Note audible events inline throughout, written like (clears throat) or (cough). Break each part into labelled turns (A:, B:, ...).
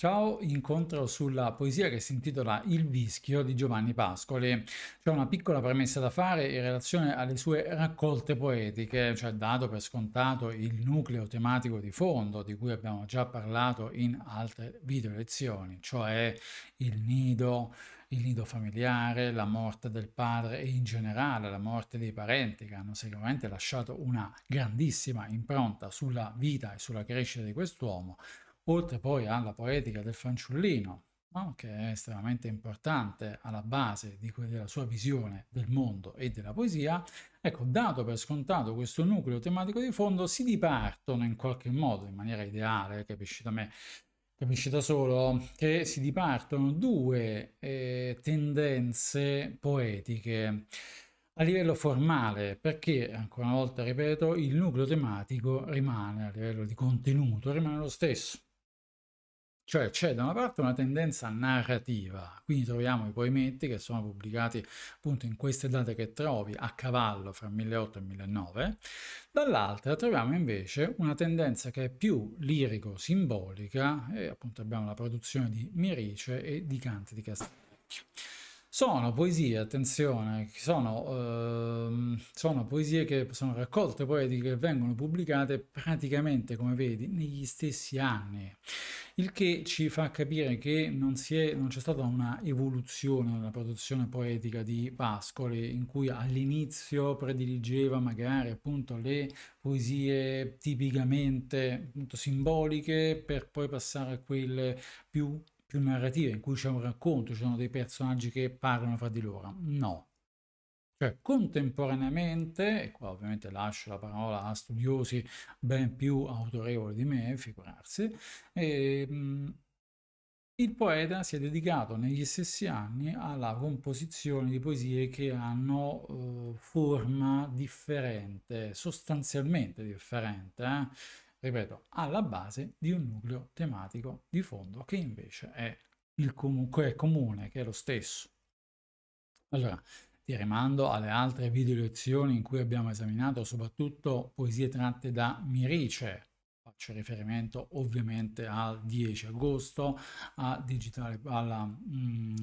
A: Ciao, incontro sulla poesia che si intitola Il vischio di Giovanni Pascoli. C'è una piccola premessa da fare in relazione alle sue raccolte poetiche, cioè dato per scontato il nucleo tematico di fondo di cui abbiamo già parlato in altre video lezioni, cioè il nido, il nido familiare, la morte del padre e in generale la morte dei parenti che hanno sicuramente lasciato una grandissima impronta sulla vita e sulla crescita di quest'uomo oltre poi alla poetica del fanciullino, no? che è estremamente importante alla base della sua visione del mondo e della poesia, ecco, dato per scontato questo nucleo tematico di fondo, si dipartono in qualche modo, in maniera ideale, capisci da me, capisci da solo, che si dipartono due eh, tendenze poetiche a livello formale, perché ancora una volta ripeto, il nucleo tematico rimane a livello di contenuto, rimane lo stesso. Cioè c'è da una parte una tendenza narrativa, quindi troviamo i poemetti che sono pubblicati appunto in queste date che trovi a cavallo fra 1800 e 1900, dall'altra troviamo invece una tendenza che è più lirico-simbolica e appunto abbiamo la produzione di Mirice e di Canti di Castello. Sono poesie, attenzione, sono, ehm, sono, poesie che sono raccolte poetiche che vengono pubblicate praticamente, come vedi, negli stessi anni, il che ci fa capire che non, c'è stata una evoluzione nella produzione poetica di Pascoli, in cui all'inizio prediligeva magari appunto le poesie tipicamente appunto, simboliche per poi passare a quelle più più narrative in cui c'è un racconto, ci sono dei personaggi che parlano fra di loro. No. Cioè, contemporaneamente, e qua ovviamente lascio la parola a studiosi ben più autorevoli di me, figurarsi, e, ehm, mh, il poeta si è dedicato negli stessi anni alla composizione di poesie che hanno eh, forma differente, sostanzialmente differente. Eh? ripeto, alla base di un nucleo tematico di fondo che invece è il comunque comune, che è lo stesso. Allora, ti rimando alle altre video lezioni in cui abbiamo esaminato soprattutto poesie tratte da Mirice, faccio riferimento ovviamente al 10 agosto, a digitale, alla... Mm,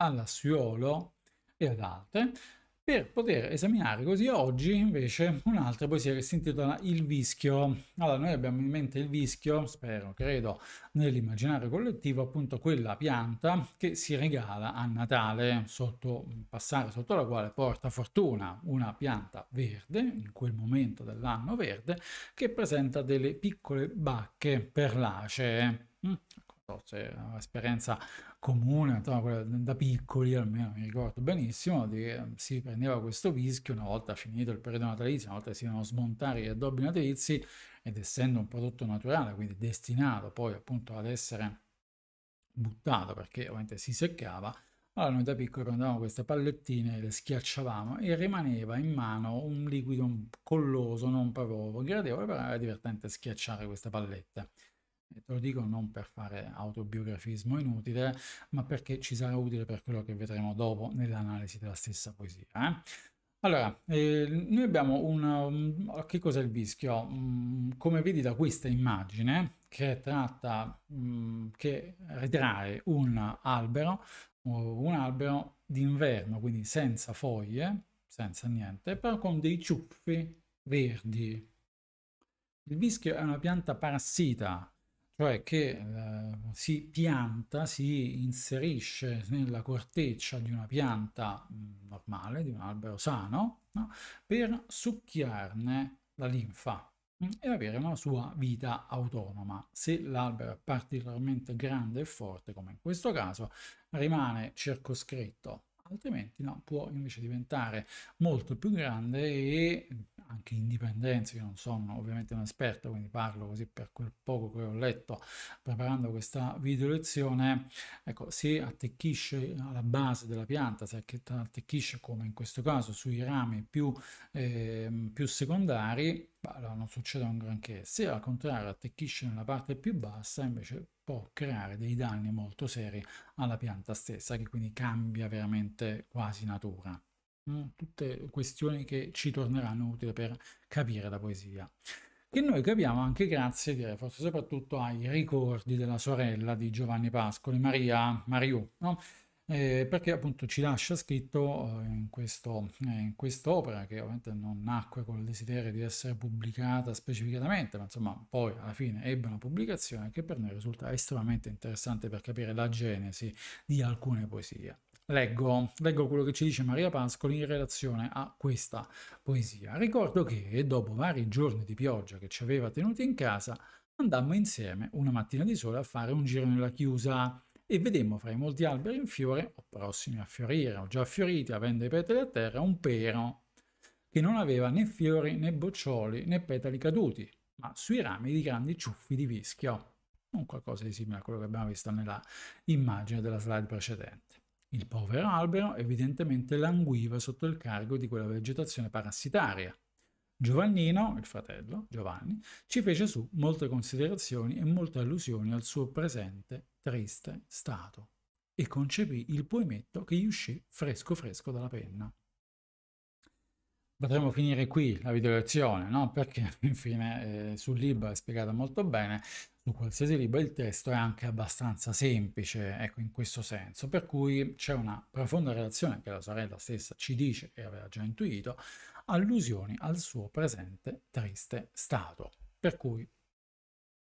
A: all'Assiolo e ad altre, per poter esaminare così oggi invece un'altra poesia che si intitola Il Vischio. Allora, noi abbiamo in mente il vischio, spero, credo, nell'immaginario collettivo, appunto quella pianta che si regala a Natale, sotto, passare sotto la quale porta fortuna una pianta verde, in quel momento dell'anno verde, che presenta delle piccole bacche perlacee so se un'esperienza comune, da piccoli almeno mi ricordo benissimo, di, ehm, si prendeva questo vischio una volta finito il periodo natalizio, una volta si devono smontare gli addobbi natalizi ed essendo un prodotto naturale, quindi destinato poi appunto ad essere buttato perché ovviamente si seccava, allora noi da piccoli prendevamo queste pallettine, le schiacciavamo e rimaneva in mano un liquido colloso, non proprio gradevole, però era divertente schiacciare queste pallette. E te lo dico non per fare autobiografismo inutile, ma perché ci sarà utile per quello che vedremo dopo nell'analisi della stessa poesia. Eh? Allora, eh, noi abbiamo un... Um, che cos'è il vischio? Mm, come vedi da questa immagine, che tratta, mm, che ritrae un albero, un albero d'inverno, quindi senza foglie, senza niente, però con dei ciuffi verdi. Il vischio è una pianta parassita cioè che eh, si pianta, si inserisce nella corteccia di una pianta mm, normale, di un albero sano, no? per succhiarne la linfa mm, e avere una sua vita autonoma. Se l'albero è particolarmente grande e forte, come in questo caso, rimane circoscritto altrimenti no, può invece diventare molto più grande e anche in io non sono ovviamente un esperto, quindi parlo così per quel poco che ho letto preparando questa video lezione, ecco, se attecchisce alla base della pianta, se attecchisce come in questo caso sui rami più, eh, più secondari, allora non succede un granché. Se al contrario attecchisce nella parte più bassa, invece può creare dei danni molto seri alla pianta stessa, che quindi cambia veramente quasi natura. Mm, tutte questioni che ci torneranno utili per capire la poesia che noi capiamo anche grazie, direi forse soprattutto ai ricordi della sorella di Giovanni Pascoli, Maria Mariù, no? eh, perché appunto ci lascia scritto eh, in, questo, eh, in quest'opera che ovviamente non nacque con il desiderio di essere pubblicata specificatamente, ma insomma poi alla fine ebbe una pubblicazione che per noi risulta estremamente interessante per capire la genesi di alcune poesie. Leggo, leggo, quello che ci dice Maria Pascoli in relazione a questa poesia. Ricordo che, dopo vari giorni di pioggia che ci aveva tenuti in casa, andammo insieme una mattina di sole a fare un giro nella chiusa e vedemmo fra i molti alberi in fiore, o prossimi a fiorire, o già fioriti, avendo i petali a terra, un pero, che non aveva né fiori, né boccioli, né petali caduti, ma sui rami di grandi ciuffi di vischio, un qualcosa di simile a quello che abbiamo visto nella immagine della slide precedente. Il povero albero evidentemente languiva sotto il cargo di quella vegetazione parassitaria. Giovannino, il fratello Giovanni, ci fece su molte considerazioni e molte allusioni al suo presente triste stato e concepì il poemetto che gli uscì fresco fresco dalla penna. Potremmo finire qui la videolezione, no? Perché (laughs) infine eh, sul libro è spiegata molto bene, su qualsiasi libro il testo è anche abbastanza semplice, ecco, in questo senso, per cui c'è una profonda relazione che la sorella stessa ci dice e aveva già intuito, allusioni al suo presente triste stato, per cui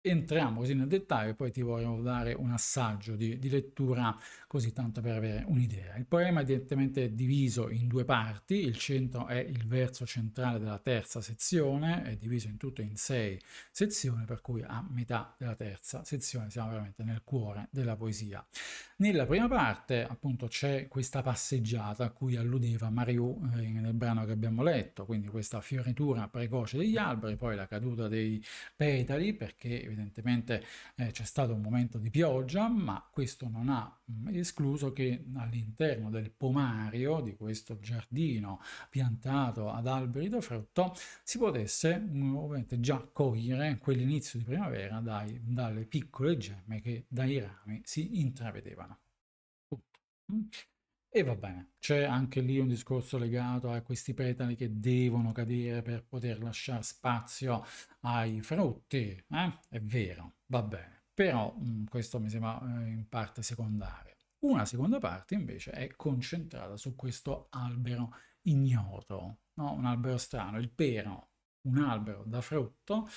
A: entriamo così nel dettaglio e poi ti voglio dare un assaggio di, di lettura così tanto per avere un'idea. Il poema è evidentemente diviso in due parti, il centro è il verso centrale della terza sezione, è diviso in tutto in sei sezioni, per cui a metà della terza sezione siamo veramente nel cuore della poesia. Nella prima parte appunto c'è questa passeggiata a cui alludeva Mario eh, nel brano che abbiamo letto, quindi questa fioritura precoce degli alberi, poi la caduta dei petali perché evidentemente eh, c'è stato un momento di pioggia, ma questo non ha mm, escluso che all'interno del pomario di questo giardino piantato ad alberi da frutto si potesse mm, ovviamente già cogliere quell'inizio di primavera dai, dalle piccole gemme che dai rami si intravedevano. Mm. E va bene, c'è anche lì un discorso legato a questi petali che devono cadere per poter lasciare spazio ai frutti, eh? è vero, va bene, però mm, questo mi sembra eh, in parte secondario. Una seconda parte invece è concentrata su questo albero ignoto, no? un albero strano, il pero, un albero da frutto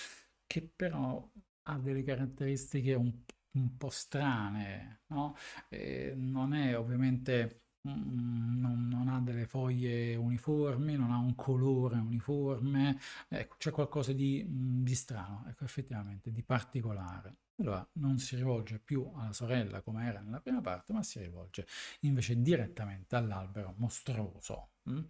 A: che però ha delle caratteristiche un po' un po' strane, no? eh, non è ovviamente, mm, mm, non, non, ha delle foglie uniformi, non ha un colore uniforme, ecco, c'è qualcosa di, mm, di strano, ecco, effettivamente, di particolare. Allora non si rivolge più alla sorella come era nella prima parte, ma si rivolge invece direttamente all'albero mostruoso. Mm?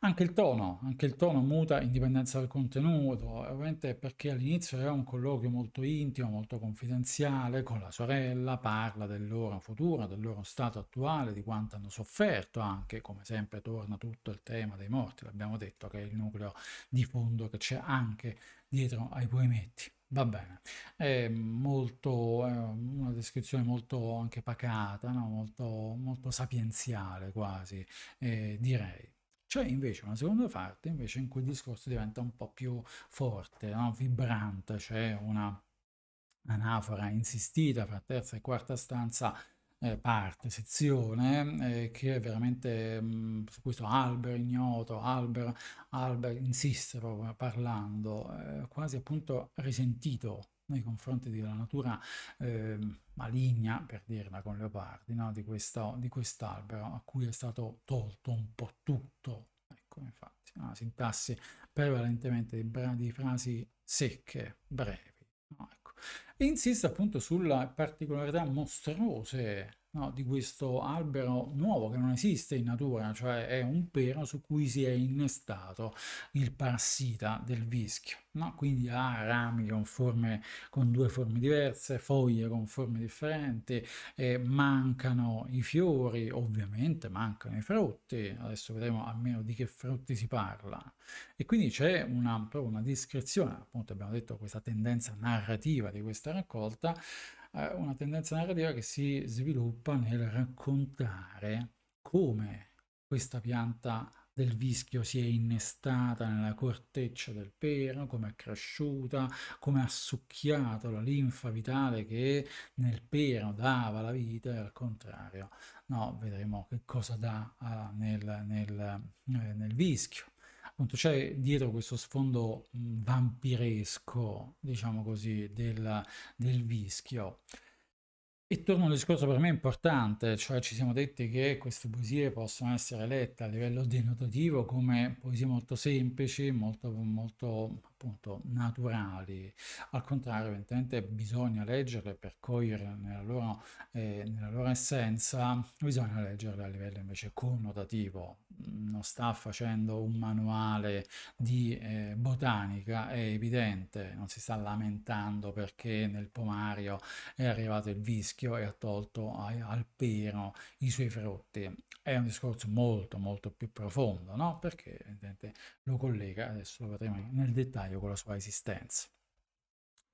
A: Anche il tono, anche il tono muta in dipendenza dal contenuto, ovviamente perché all'inizio era un colloquio molto intimo, molto confidenziale con la sorella, parla del loro futuro, del loro stato attuale, di quanto hanno sofferto, anche come sempre torna tutto il tema dei morti, l'abbiamo detto che è il nucleo di fondo che c'è anche dietro ai poemetti. Va bene, è molto, è una descrizione molto anche pacata, no? molto, molto sapienziale quasi, eh, direi. C'è cioè, invece una seconda parte invece, in cui il discorso diventa un po' più forte, no? vibrante, c'è cioè una anafora insistita fra terza e quarta stanza eh, parte, sezione, eh, che è veramente mh, mm, su questo albero ignoto, albero, Albert insiste proprio parlando, eh, quasi appunto risentito nei confronti della natura eh, maligna, per dirla con Leopardi, no? di, questo, di quest'albero a cui è stato tolto un po' tutto. Ecco, infatti, una sintassi prevalentemente di, di frasi secche, brevi. No? Ecco. insiste appunto sulle particolarità mostruose no, di questo albero nuovo che non esiste in natura, cioè è un pero su cui si è innestato il parassita del vischio. No? Quindi ha rami con, forme, con due forme diverse, foglie con forme differenti, eh, mancano i fiori, ovviamente mancano i frutti, adesso vedremo almeno di che frutti si parla. E quindi c'è una, una descrizione, appunto abbiamo detto questa tendenza narrativa di questa raccolta, eh, una tendenza narrativa che si sviluppa nel raccontare come questa pianta del vischio si è innestata nella corteccia del pero, come è cresciuta, come ha succhiato la linfa vitale che nel pero dava la vita e al contrario. No, vedremo che cosa dà ah, nel, nel, eh, nel vischio appunto c'è dietro questo sfondo vampiresco, diciamo così, del, del vischio. E torno a un discorso per me importante, cioè ci siamo detti che queste poesie possono essere lette a livello denotativo come poesie molto semplici, molto, molto appunto naturali. Al contrario, evidentemente bisogna leggerle per cogliere nella loro, eh, nella loro essenza, bisogna leggerle a livello invece connotativo. Non sta facendo un manuale di eh, botanica, è evidente, non si sta lamentando perché nel pomario è arrivato il vischio e ha tolto al pero i suoi frutti. È un discorso molto molto più profondo, no? Perché evidentemente lo collega, adesso lo vedremo nel dettaglio contrario con la sua esistenza.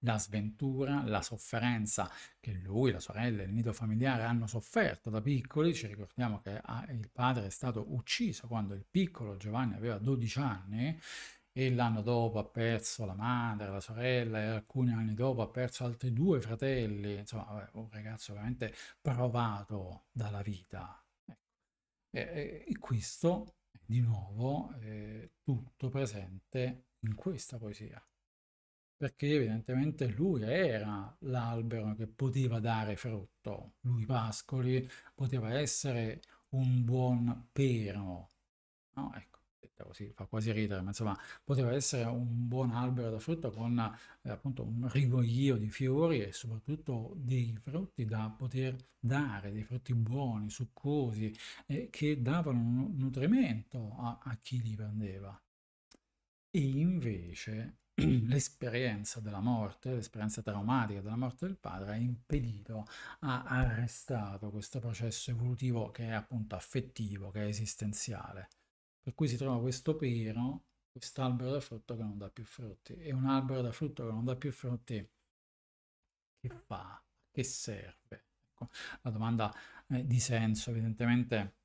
A: La sventura, la sofferenza che lui, la sorella e il nido familiare hanno sofferto da piccoli, ci ricordiamo che ah, il padre è stato ucciso quando il piccolo Giovanni aveva 12 anni e l'anno dopo ha perso la madre, la sorella e alcuni anni dopo ha perso altri due fratelli, insomma un ragazzo veramente provato dalla vita. Ecco. E, e, e questo di nuovo eh, tutto presente in questa poesia, perché evidentemente lui era l'albero che poteva dare frutto, lui Pascoli poteva essere un buon pero, no, ecco, detta così fa quasi ridere, ma insomma poteva essere un buon albero da frutto con eh, appunto un rigoglio di fiori e soprattutto dei frutti da poter dare, dei frutti buoni, succosi, eh, che davano nutrimento a, a chi li prendeva. E invece (clears throat) l'esperienza della morte, l'esperienza traumatica della morte del padre ha impedito, ha arrestato questo processo evolutivo che è appunto affettivo, che è esistenziale. Per cui si trova questo pero, quest'albero da frutto che non dà più frutti. E un albero da frutto che non dà più frutti, che fa? Che serve? Ecco, la domanda eh, di senso evidentemente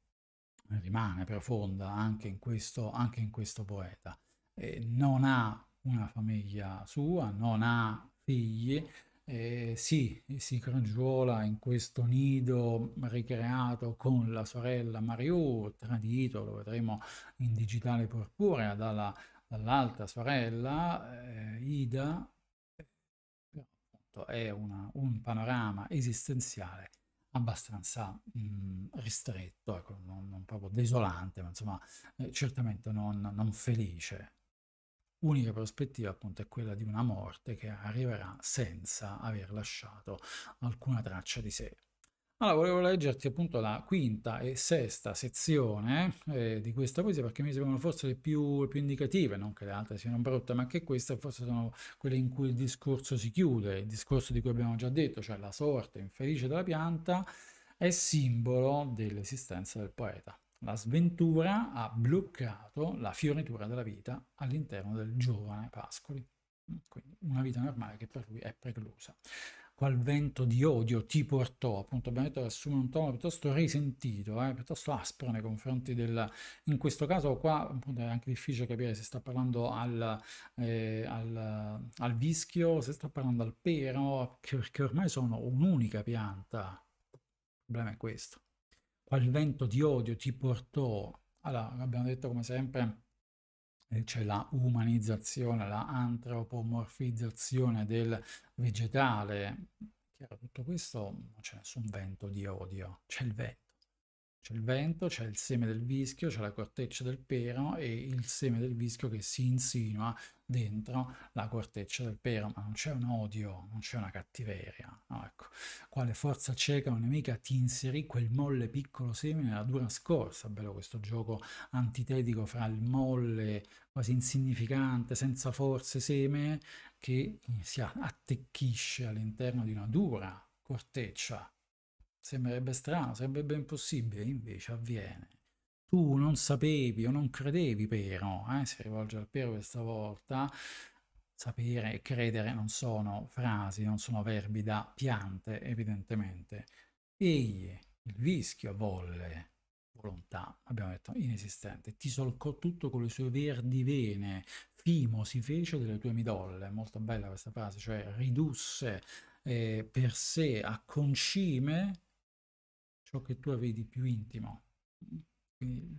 A: rimane profonda anche in questo, anche in questo poeta eh, non ha una famiglia sua, non ha figli, eh, sì, si crangiola in questo nido ricreato con la sorella Mariù, tradito, lo vedremo in digitale purpurea dalla, dall'altra sorella, eh, Ida, è una, un panorama esistenziale abbastanza mh, ristretto, ecco, non, non, proprio desolante, ma insomma eh, certamente non, non felice unica prospettiva appunto è quella di una morte che arriverà senza aver lasciato alcuna traccia di sé. Allora, volevo leggerti appunto la quinta e sesta sezione eh, di questa poesia perché mi sembrano forse le più, le più, indicative, non che le altre siano brutte, ma che queste forse sono quelle in cui il discorso si chiude, il discorso di cui abbiamo già detto, cioè la sorte infelice della pianta è simbolo dell'esistenza del poeta. La sventura ha bloccato la fioritura della vita all'interno del giovane Pascoli. Mm, quindi una vita normale che per lui è preclusa. Qual vento di odio ti portò, appunto abbiamo detto che assume un tono piuttosto risentito, eh, piuttosto aspro nei confronti del... In questo caso qua appunto, è anche difficile capire se sta parlando al, eh, al, al vischio, se sta parlando al pero, perché ormai sono un'unica pianta. Il problema è questo qual vento di odio ti portò. Allora, abbiamo detto come sempre, eh, c'è la umanizzazione, la antropomorfizzazione del vegetale. Chiaro, tutto questo non c'è nessun vento di odio, c'è il vento. C'è il vento, c'è il seme del vischio, c'è la corteccia del pero e il seme del vischio che si insinua dentro la corteccia del pero, ma non c'è un odio, non c'è una cattiveria, no, ecco. Quale forza cieca o nemica ti inserì quel molle piccolo seme nella dura scorsa? Bello questo gioco antitetico fra il molle quasi insignificante, senza forze, seme, che si attecchisce all'interno di una dura corteccia. Sembrerebbe strano, sarebbe impossibile, invece avviene. Tu non sapevi o non credevi, però, eh, si rivolge al Piero questa volta, sapere e credere non sono frasi, non sono verbi da piante, evidentemente. Egli, il vischio, volle volontà, abbiamo detto, inesistente. Ti solcò tutto con le sue verdi vene, Fimo si fece delle tue midolle, molto bella questa frase, cioè ridusse eh, per sé a concime ciò che tu avevi di più intimo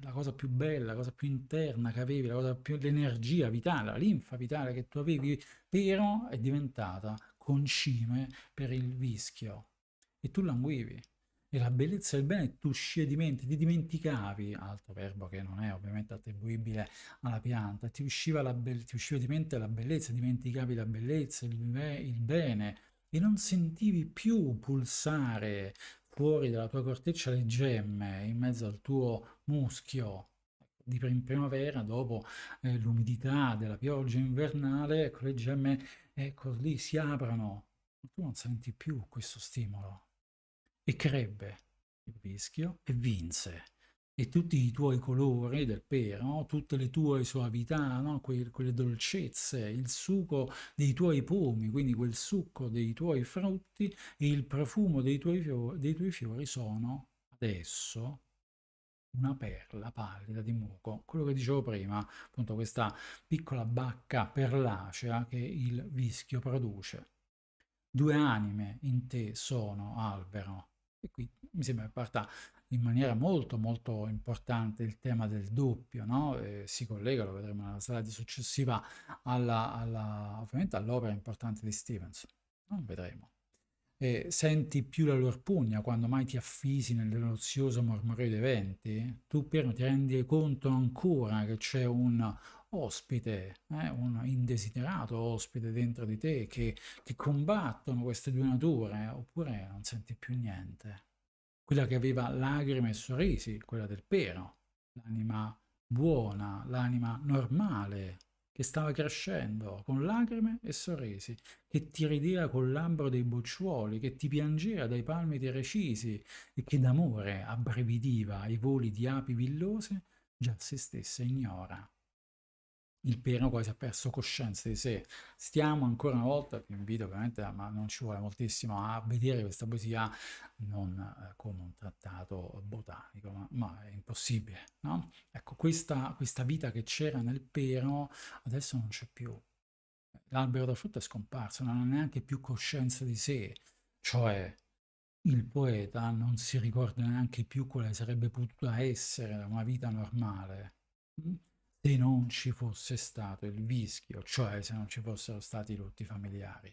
A: la cosa più bella, la cosa più interna che avevi, la cosa più, l'energia vitale, la linfa vitale che tu avevi, però è diventata concime per il vischio e tu languivi. E la bellezza del bene tu sciedimenti, ti dimenticavi, altro verbo che non è ovviamente attribuibile alla pianta, ti usciva, la be- ti usciva di mente la bellezza, dimenticavi la bellezza, il, be- il bene, e non sentivi più pulsare fuori dalla tua corteccia le gemme, in mezzo al tuo muschio di prim- primavera, dopo eh, l'umidità della pioggia invernale, ecco, le gemme ecco, lì si aprono, ma tu non senti più questo stimolo. E crebbe il rischio e vinse e tutti i tuoi colori del pero, tutte le tue soavità, no? que quelle dolcezze, il succo dei tuoi pomi, quindi quel succo dei tuoi frutti e il profumo dei tuoi, fiori, dei tuoi fiori sono adesso una perla pallida di muco. Quello che dicevo prima, appunto questa piccola bacca perlacea che il vischio produce. Due anime in te sono albero, e qui mi sembra che parta in maniera molto molto importante il tema del doppio, no? eh, si collega, lo vedremo nella slide successiva, alla, alla, ovviamente all'opera importante di Stevenson, non vedremo. Eh, senti più la loro pugna quando mai ti affisi nell'ozioso mormorio dei venti? Tu Piero ti rendi conto ancora che c'è un ospite, eh, un indesiderato ospite dentro di te che, che combattono queste due nature, oppure non senti più niente. Quella che aveva lacrime e sorrisi, quella del pero, l'anima buona, l'anima normale, che stava crescendo con lacrime e sorrisi, che ti rideva col labbro dei bocciuoli, che ti piangeva dai palmi dei recisi e che d'amore abbrevidiva i voli di api villose, già se stessa ignora il pieno quasi ha perso coscienza di sé. Stiamo ancora una volta, vi invito ovviamente, ma non ci vuole moltissimo, a vedere questa poesia non eh, come un trattato botanico, ma, ma è impossibile. No? Ecco, questa, questa vita che c'era nel pero adesso non c'è più. L'albero da frutta è scomparso, non ha neanche più coscienza di sé, cioè il poeta non si ricorda neanche più quale sarebbe potuta essere una vita normale se non ci fosse stato il vischio, cioè se non ci fossero stati i lutti familiari.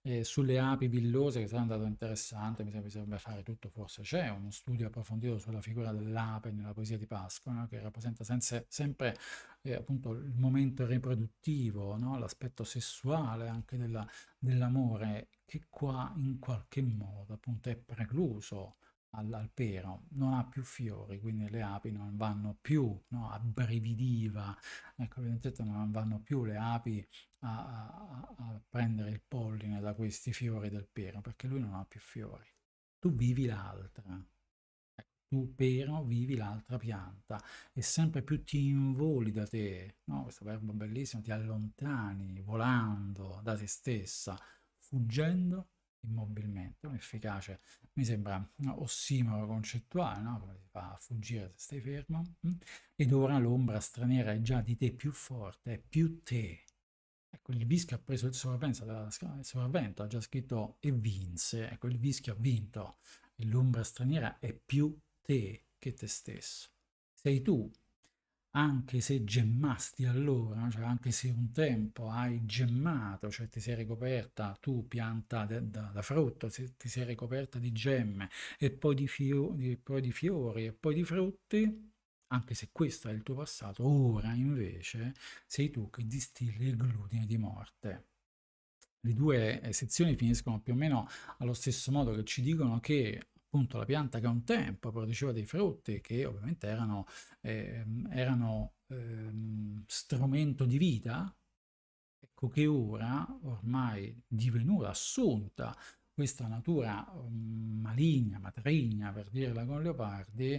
A: E sulle api villose, che sarà andato interessante, mi sembra fare tutto, forse c'è uno studio approfondito sulla figura dell'ape nella poesia di Pasqua, no? che rappresenta sense, sempre eh, appunto il momento riproduttivo, no? l'aspetto sessuale anche della, dell'amore, che qua in qualche modo appunto è precluso al, pero, non ha più fiori, quindi le api non vanno più no, a brividiva, ecco, evidentemente non vanno più le api a, a, a prendere il polline da questi fiori del pero, perché lui non ha più fiori. Tu vivi l'altra, tu però vivi l'altra pianta e sempre più ti involi da te, no? questo verbo bellissimo, ti allontani volando da te stessa, fuggendo immobilmente, un'efficacia mi sembra ossimoro concettuale, no? come si fa a fuggire se stai fermo, mm, ed ora l'ombra straniera è già di te più forte, è più te. Ecco, il Vischio ha preso il sopravvento, ha già scritto e vinse, ecco, il Vischio ha vinto, l'ombra straniera è più te che te stesso. Sei tu anche se gemmasti allora, cioè anche se un tempo hai gemmato, cioè ti sei ricoperta tu pianta de, da, da, frutto, ti sei ricoperta di gemme e poi di, fiori, poi di fiori e poi di frutti, anche se questo è il tuo passato, ora invece sei tu che distilli il glutine di morte. Le due sezioni finiscono più o meno allo stesso modo che ci dicono che appunto la pianta che un tempo produceva dei frutti che ovviamente erano, ehm, erano ehm, strumento di vita, ecco che ora ormai divenuta assunta questa natura mm, maligna, matrigna per dirla con Leopardi,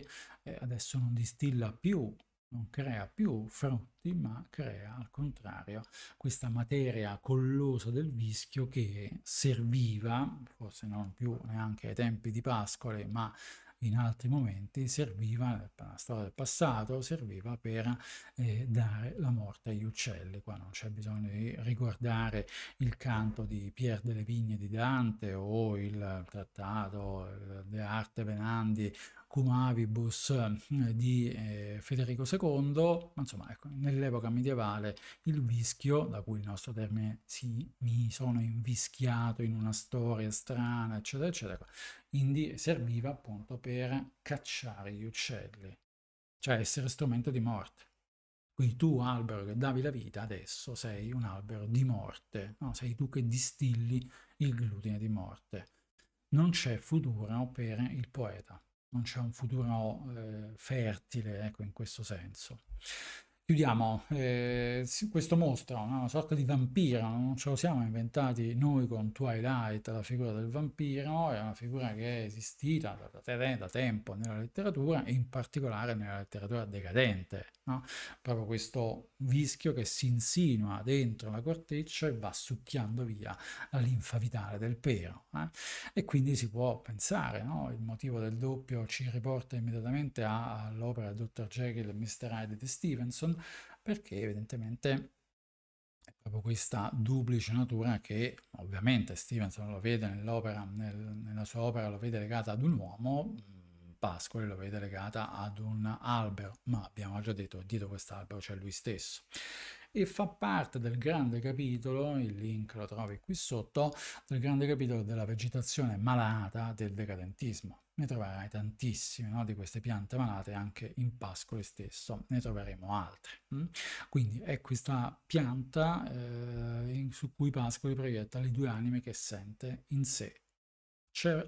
A: eh, adesso non distilla più non crea più frutti, ma crea al contrario questa materia collosa del vischio che serviva, forse non più neanche ai tempi di Pascole, ma in altri momenti serviva, la storia del passato, serviva per eh, dare la morte agli uccelli. Qua non c'è bisogno di ricordare il canto di Pierre delle Vigne di Dante o il trattato De Arte Venandi Cumavibus eh, di eh, Federico II, insomma, ecco, nell'epoca medievale il vischio, da cui il nostro termine si mi sono invischiato in una storia strana, eccetera, eccetera, quindi serviva appunto per cacciare gli uccelli, cioè essere strumento di morte. Quindi tu, albero che davi la vita, adesso sei un albero di morte, no? sei tu che distilli il glutine di morte. Non c'è futuro per il poeta, non c'è un futuro eh, fertile ecco, in questo senso chiudiamo eh, questo mostro, no? una sorta di vampiro, non ce lo siamo inventati noi con Twilight, la figura del vampiro, è una figura che è esistita da, da, da tempo nella letteratura in particolare nella letteratura decadente, no? proprio questo vischio che si insinua dentro la corteccia e va succhiando via la linfa vitale del pero. Eh? E quindi si può pensare, no? il motivo del doppio ci riporta immediatamente all'opera del Dr. Jekyll e Mr. Hyde di Stevenson, perché evidentemente è proprio questa duplice natura che ovviamente Stevenson lo vede nell'opera, nel, nella sua opera lo vede legata ad un uomo, mm, Pascoli lo vede legata ad un albero, ma abbiamo già detto dietro quest'albero c'è lui stesso. E fa parte del grande capitolo, il link lo trovi qui sotto, del grande capitolo della vegetazione malata del decadentismo ne troverai tantissime no? di queste piante malate anche in pascolo stesso ne troveremo altre mm? quindi è questa pianta eh, su cui pascoli proietta le due anime che sente in sé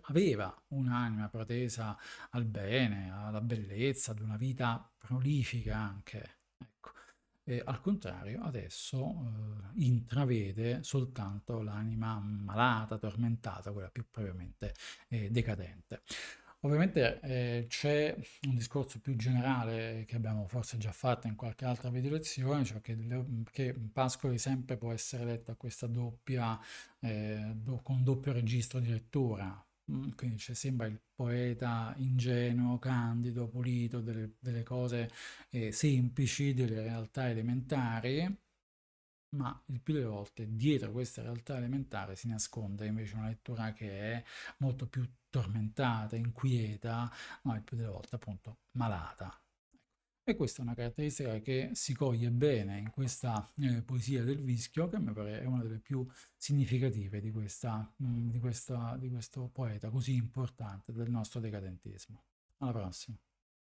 A: aveva un'anima protesa al bene, alla bellezza, ad una vita prolifica anche. Ecco. E al contrario, adesso eh, intravede soltanto l'anima malata, tormentata, quella più propriamente eh, decadente. Ovviamente eh, c'è un discorso più generale che abbiamo forse già fatto in qualche altra video lezione, cioè che, che Pascoli sempre può essere letta doppia, eh, do, con doppio registro di lettura, mm, quindi c'è sembra il poeta ingenuo, candido, pulito, delle, delle cose eh, semplici, delle realtà elementari, ma il più delle volte dietro questa realtà elementare si nasconde invece una lettura che è molto più tormentata, inquieta, ma il più delle volte appunto malata. E questa è una caratteristica che si coglie bene in questa eh, poesia del Vischio, che a me pare è una delle più significative di, questa, mh, mm, di, questa, di questo poeta così importante del nostro decadentismo. Alla prossima.